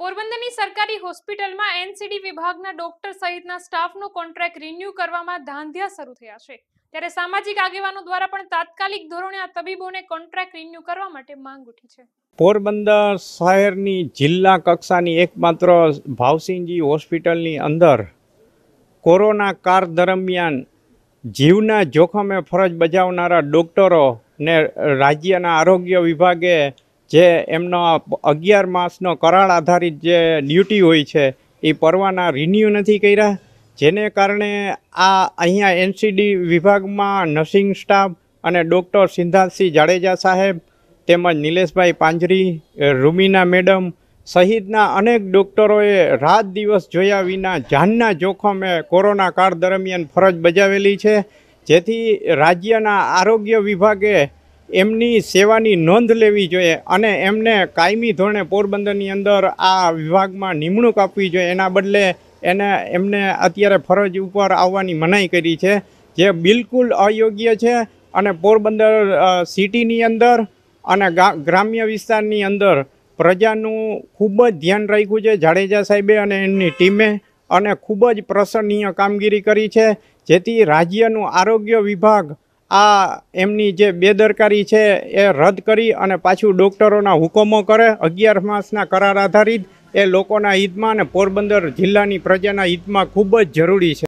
પોરબંદરની સરકારી હોસ્પિટલમાં એનસીડી વિભાગના ડોક્ટર સહિતના સ્ટાફનો કોન્ટ્રાક્ટ રિન્યૂ કરવામાં ધાંધ્યા શરૂ થયા છે ત્યારે સામાજિક આગેવાનો દ્વારા પણ તાત્કાલિક ધોરણે આ તબીબોને કોન્ટ્રાક્ટ રિન્યૂ કરવા માટે માંગ ઉઠી છે પોરબંદર શહેરની જિલ્લા કક્ષાની એકમાત્ર ભાવસિંહજી હોસ્પિટલની અંદર કોરોના કાળ દરમિયાન જીવના જોખમે ફરજ બજાવનારા ડૉક્ટરો ને રાજ્યના આરોગ્ય વિભાગે જે એમનો અગિયાર માસનો કરાર આધારિત જે ડ્યુટી હોય છે એ પરવાના રિન્યુ નથી કર્યા જેને કારણે આ અહીંયા એનસીડી વિભાગમાં નર્સિંગ સ્ટાફ અને ડૉક્ટર સિદ્ધાર્થસિંહ જાડેજા સાહેબ તેમજ નિલેશભાઈ પાંજરી રૂમીના મેડમ સહિતના અનેક ડૉક્ટરોએ રાત દિવસ જોયા વિના જાનના જોખમે કોરોના કાળ દરમિયાન ફરજ બજાવેલી છે જેથી રાજ્યના આરોગ્ય વિભાગે એમની સેવાની નોંધ લેવી જોઈએ અને એમને કાયમી ધોરણે પોરબંદરની અંદર આ વિભાગમાં નિમણૂંક આપવી જોઈએ એના બદલે એને એમને અત્યારે ફરજ ઉપર આવવાની મનાઈ કરી છે જે બિલકુલ અયોગ્ય છે અને પોરબંદર સિટીની અંદર અને ગ્રામ્ય વિસ્તારની અંદર પ્રજાનું ખૂબ જ ધ્યાન રાખ્યું છે જાડેજા સાહેબે અને એમની ટીમે અને ખૂબ જ પ્રસન્નીય કામગીરી કરી છે જેથી રાજ્યનું આરોગ્ય વિભાગ આ એમની જે બેદરકારી છે એ રદ કરી અને પાછું ડૉક્ટરોના હુકમો કરે અગિયાર માસના કરાર આધારિત એ લોકોના હિતમાં અને પોરબંદર જિલ્લાની પ્રજાના હિતમાં ખૂબ જ જરૂરી છે